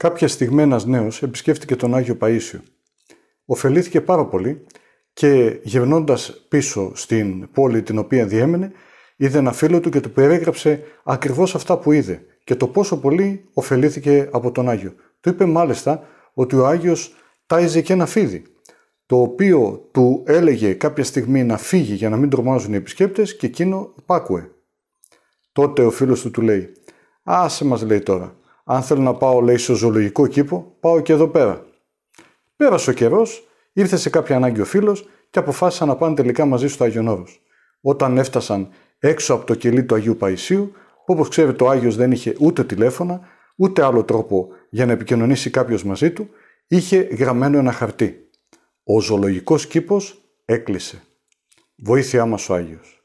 Κάποια στιγμή ένας νέος επισκέφτηκε τον Άγιο Παΐσιο. Οφελήθηκε πάρα πολύ και γυρνώντας πίσω στην πόλη την οποία διέμενε, είδε ένα φίλο του και του περιέγραψε ακριβώς αυτά που είδε και το πόσο πολύ ωφελήθηκε από τον Άγιο. Του είπε μάλιστα ότι ο Άγιος τάιζε και ένα φίδι, το οποίο του έλεγε κάποια στιγμή να φύγει για να μην τρομάζουν οι επισκέπτες και εκείνο πάκουε. Τότε ο φίλος του του λέει «Άσε μας λέει τώρα, αν θέλω να πάω, λέει, στο ζωολογικό κήπο, πάω και εδώ πέρα. Πέρασε ο καιρός, ήρθε σε κάποια ανάγκη ο φίλος και αποφάσισαν να πάνε τελικά μαζί στο Άγιο Όταν έφτασαν έξω από το κελί του Αγίου Παϊσίου, όπως ξέρετε ο Άγιος δεν είχε ούτε τηλέφωνα, ούτε άλλο τρόπο για να επικοινωνήσει κάποιος μαζί του, είχε γραμμένο ένα χαρτί. Ο ζωολογικός κήπος έκλεισε. Βοήθειά μας ο Άγιος.